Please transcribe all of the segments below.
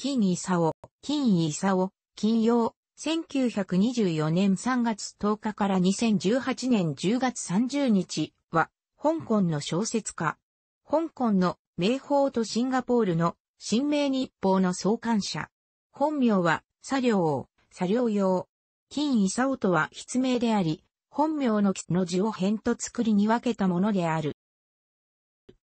金勲、金勲、金曜、1924年3月10日から2018年10月30日は、香港の小説家。香港の名宝とシンガポールの新名日報の創刊者。本名は、良王、佐良用。金勲とは筆名であり、本名の木の字を辺と作りに分けたものである。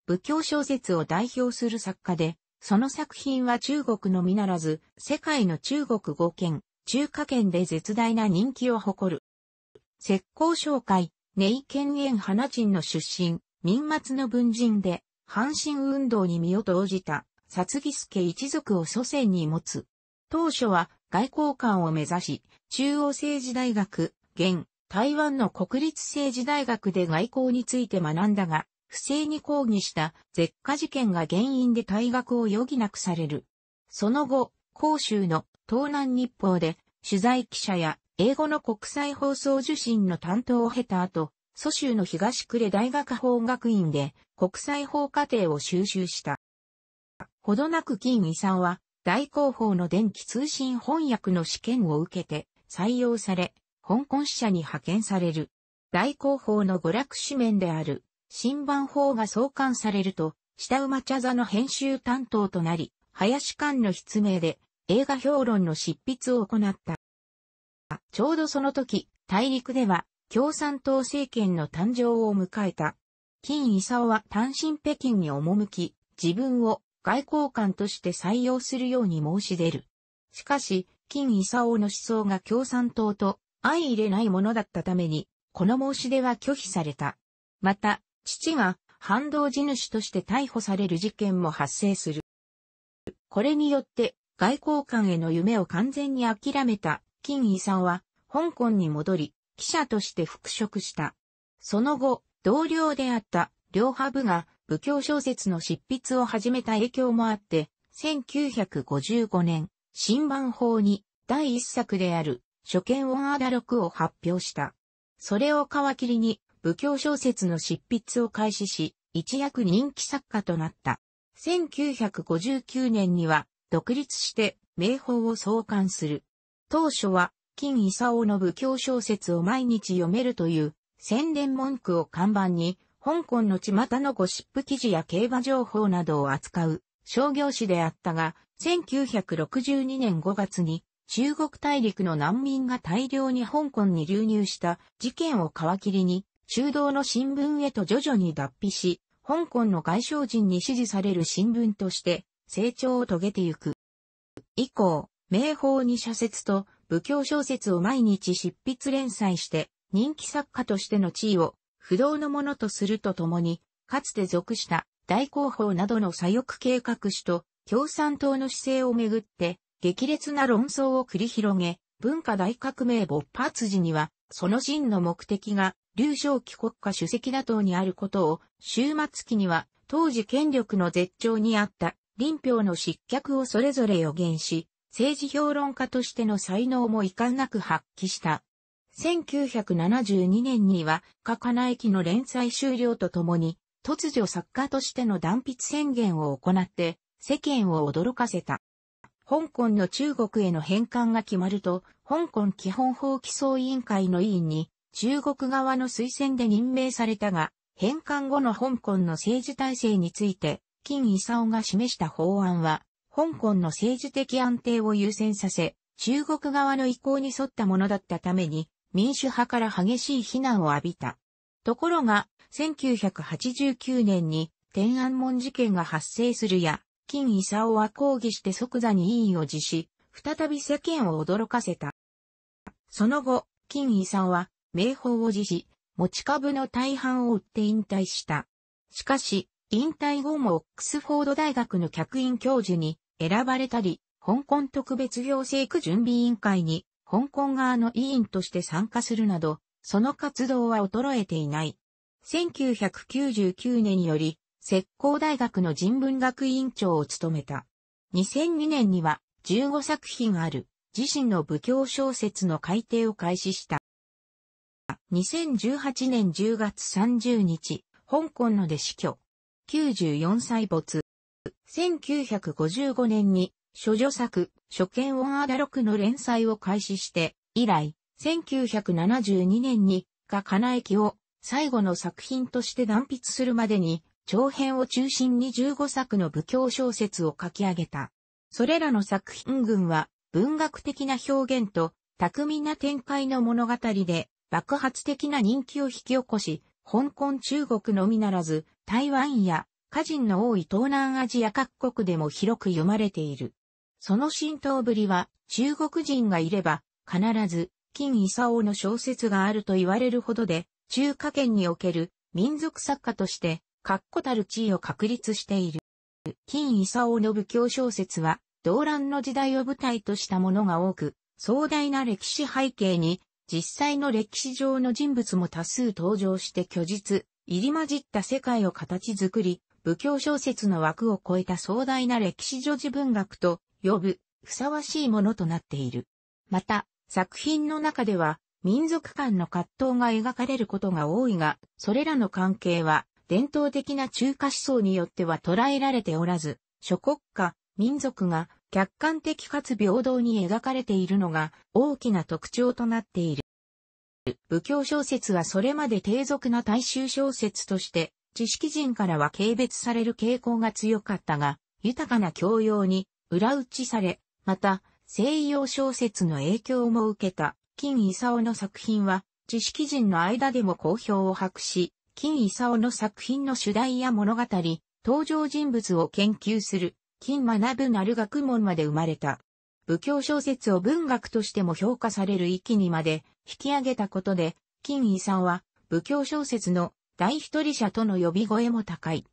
仏教小説を代表する作家で、その作品は中国のみならず、世界の中国語圏、中華圏で絶大な人気を誇る。石膏商会、ネイ権縁花人の出身、民末の文人で、阪神運動に身を投じた、薩木助一族を祖先に持つ。当初は外交官を目指し、中央政治大学、現、台湾の国立政治大学で外交について学んだが、不正に抗議した舌下事件が原因で退学を余儀なくされる。その後、広州の東南日報で取材記者や英語の国際放送受信の担当を経た後、蘇州の東呉大学法学院で国際法課程を収集した。ほどなく金遺産は大広報の電気通信翻訳の試験を受けて採用され、香港支社に派遣される。大広報の娯楽紙面である新版法が創刊されると、下馬茶座の編集担当となり、林官の筆名で映画評論の執筆を行った。ちょうどその時、大陸では共産党政権の誕生を迎えた。金勲は単身北京に赴き、自分を外交官として採用するように申し出る。しかし、金勲の思想が共産党と相入れないものだったために、この申し出は拒否された。また、父が反動地主として逮捕される事件も発生する。これによって外交官への夢を完全に諦めた金遺さんは香港に戻り記者として復職した。その後、同僚であった両派部が武教小説の執筆を始めた影響もあって、1955年、新版法に第一作である初見オンアダ録を発表した。それを皮切りに武教小説の執筆を開始し、一躍人気作家となった。1959年には独立して名宝を創刊する。当初は金勲の武教小説を毎日読めるという宣伝文句を看板に、香港の巷のゴシップ記事や競馬情報などを扱う商業誌であったが、1962年5月に中国大陸の難民が大量に香港に流入した事件を皮切りに、中道の新聞へと徐々に脱皮し、香港の外省人に支持される新聞として成長を遂げてゆく。以降、名法に社説と武教小説を毎日執筆連載して人気作家としての地位を不動のものとするとともに、かつて属した大広報などの左翼計画主と共産党の姿勢をめぐって激烈な論争を繰り広げ、文化大革命勃発時には、その真の目的が劉少奇国家主席打倒にあることを、終末期には、当時権力の絶頂にあった林彪の失脚をそれぞれ予言し、政治評論家としての才能も遺憾なく発揮した。1972年には、かかな駅の連載終了とともに、突如作家としての断筆宣言を行って、世間を驚かせた。香港の中国への返還が決まると、香港基本法規総委員会の委員に中国側の推薦で任命されたが、返還後の香港の政治体制について、金勲が示した法案は、香港の政治的安定を優先させ、中国側の意向に沿ったものだったために、民主派から激しい非難を浴びた。ところが、1989年に天安門事件が発生するや、金勲は抗議して即座に委員を辞し、再び世間を驚かせた。その後、金勲は名宝を辞し、持ち株の大半を売って引退した。しかし、引退後もオックスフォード大学の客員教授に選ばれたり、香港特別行政区準備委員会に香港側の委員として参加するなど、その活動は衰えていない。1999年より、石膏大学の人文学委員長を務めた。2002年には15作品ある自身の武教小説の改訂を開始した。2018年10月30日、香港ので死去。94歳没。1955年に、処女作、初見オンアダロクの連載を開始して、以来、1972年に、がえ木を最後の作品として断筆するまでに、長編を中心に15作の武教小説を書き上げた。それらの作品群は、文学的な表現と、巧みな展開の物語で、爆発的な人気を引き起こし、香港中国のみならず、台湾や歌人の多い東南アジア各国でも広く読まれている。その浸透ぶりは、中国人がいれば、必ず、金勲の小説があると言われるほどで、中華圏における民族作家として、確固たる地位を確立している。金勲の武教小説は、動乱の時代を舞台としたものが多く、壮大な歴史背景に実際の歴史上の人物も多数登場して虚実、入り混じった世界を形作り、武教小説の枠を超えた壮大な歴史女児文学と呼ぶ、ふさわしいものとなっている。また、作品の中では、民族間の葛藤が描かれることが多いが、それらの関係は、伝統的な中華思想によっては捉えられておらず、諸国家、民族が客観的かつ平等に描かれているのが大きな特徴となっている。武教小説はそれまで低俗な大衆小説として知識人からは軽蔑される傾向が強かったが、豊かな教養に裏打ちされ、また西洋小説の影響も受けた金勲の作品は知識人の間でも好評を博し、金勲の作品の主題や物語、登場人物を研究する金学ぶなる学問まで生まれた。武教小説を文学としても評価される域にまで引き上げたことで、金遺産は武教小説の大一人者との呼び声も高い。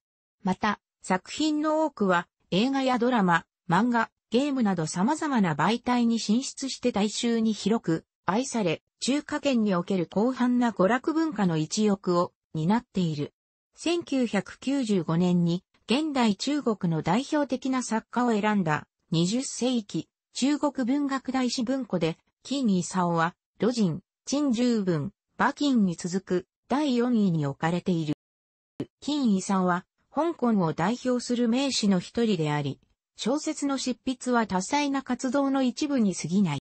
また、作品の多くは映画やドラマ、漫画、ゲームなど様々な媒体に進出して大衆に広く愛され、中華圏における広範な娯楽文化の一翼を担っている。1995年に現代中国の代表的な作家を選んだ20世紀中国文学大師文庫で、金勲は、魯人、陳十文、馬金に続く第4位に置かれている。金勲は、香港を代表する名士の一人であり、小説の執筆は多彩な活動の一部に過ぎない。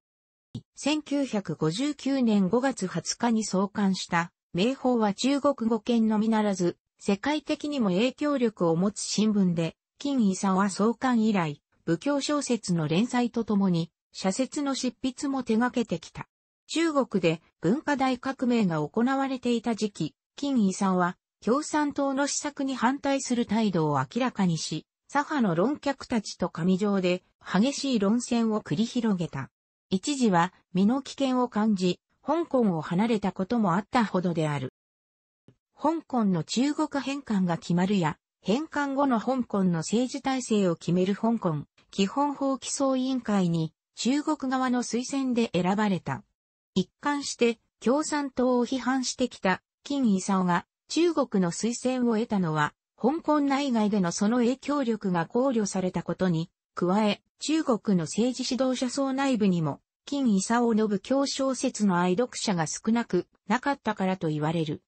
1959年5月20日に創刊した、名宝は中国語圏のみならず、世界的にも影響力を持つ新聞で、金は創刊以来、武教小説の連載とともに、社説の執筆も手掛けてきた。中国で文化大革命が行われていた時期、金んは共産党の施策に反対する態度を明らかにし、左派の論客たちと上条で激しい論戦を繰り広げた。一時は身の危険を感じ、香港を離れたこともあったほどである。香港の中国返還が決まるや、返還後の香港の政治体制を決める香港基本法規則委員会に中国側の推薦で選ばれた。一貫して共産党を批判してきた金勲が中国の推薦を得たのは香港内外でのその影響力が考慮されたことに加え中国の政治指導者層内部にも金勲信教小説の愛読者が少なくなかったからと言われる。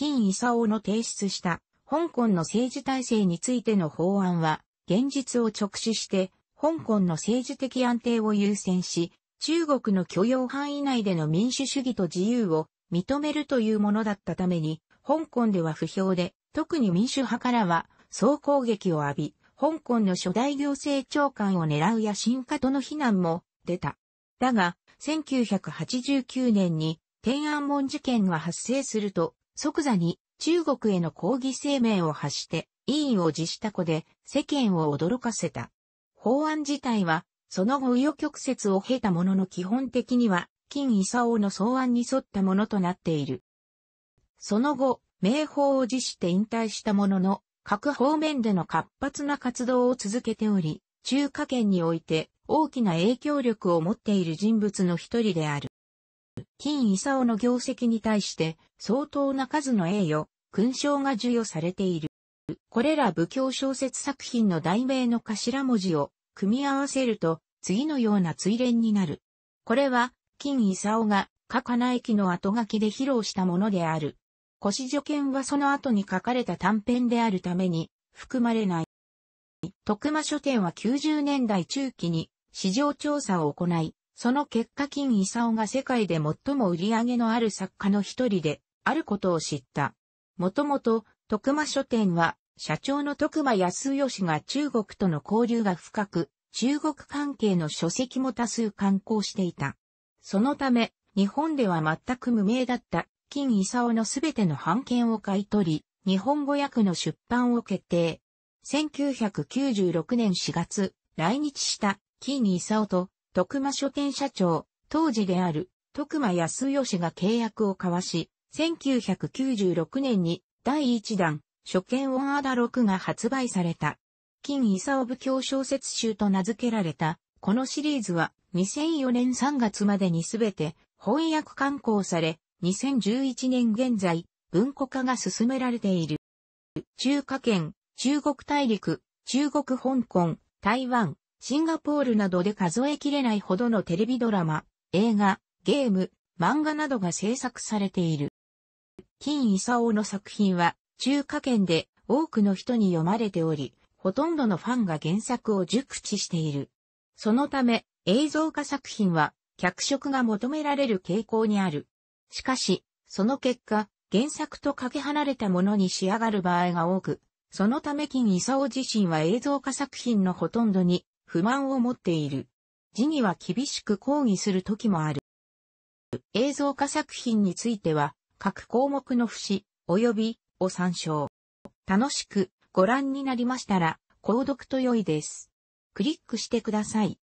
金勲の提出した香港の政治体制についての法案は、現実を直視して、香港の政治的安定を優先し、中国の許容範囲内での民主主義と自由を認めるというものだったために、香港では不評で、特に民主派からは総攻撃を浴び、香港の初代行政長官を狙う野心家との非難も出た。だが、1989年に天安門事件が発生すると、即座に中国への抗議声明を発して委員を辞した子で世間を驚かせた。法案自体はその後紆余曲折を経たものの基本的には金勲の草案に沿ったものとなっている。その後、名法を辞して引退したものの、各方面での活発な活動を続けており、中華圏において大きな影響力を持っている人物の一人である。金勲の業績に対して相当な数の栄誉、勲章が授与されている。これら武教小説作品の題名の頭文字を組み合わせると次のような追連になる。これは金勲が書かな駅の後書きで披露したものである。腰助剣はその後に書かれた短編であるために含まれない。徳間書店は90年代中期に市場調査を行い、その結果金勲が世界で最も売り上げのある作家の一人で、あることを知った。もともと、徳間書店は、社長の徳間康義が中国との交流が深く、中国関係の書籍も多数刊行していた。そのため、日本では全く無名だった金勲のすべての版権を買い取り、日本語訳の出版を決定。1996年4月、来日した金勲と徳間書店社長、当時である徳間康義が契約を交わし、1996年に第1弾、初見オンアダ6が発売された。金伊サオ教小説集と名付けられた、このシリーズは2004年3月までにすべて翻訳刊行され、2011年現在、文庫化が進められている。中華圏、中国大陸、中国香港、台湾、シンガポールなどで数えきれないほどのテレビドラマ、映画、ゲーム、漫画などが制作されている。金勲の作品は中華圏で多くの人に読まれており、ほとんどのファンが原作を熟知している。そのため映像化作品は脚色が求められる傾向にある。しかし、その結果、原作とかけ離れたものに仕上がる場合が多く、そのため金勲自身は映像化作品のほとんどに不満を持っている。字には厳しく抗議する時もある。映像化作品については、各項目の節、及び、を参照。楽しくご覧になりましたら、購読と良いです。クリックしてください。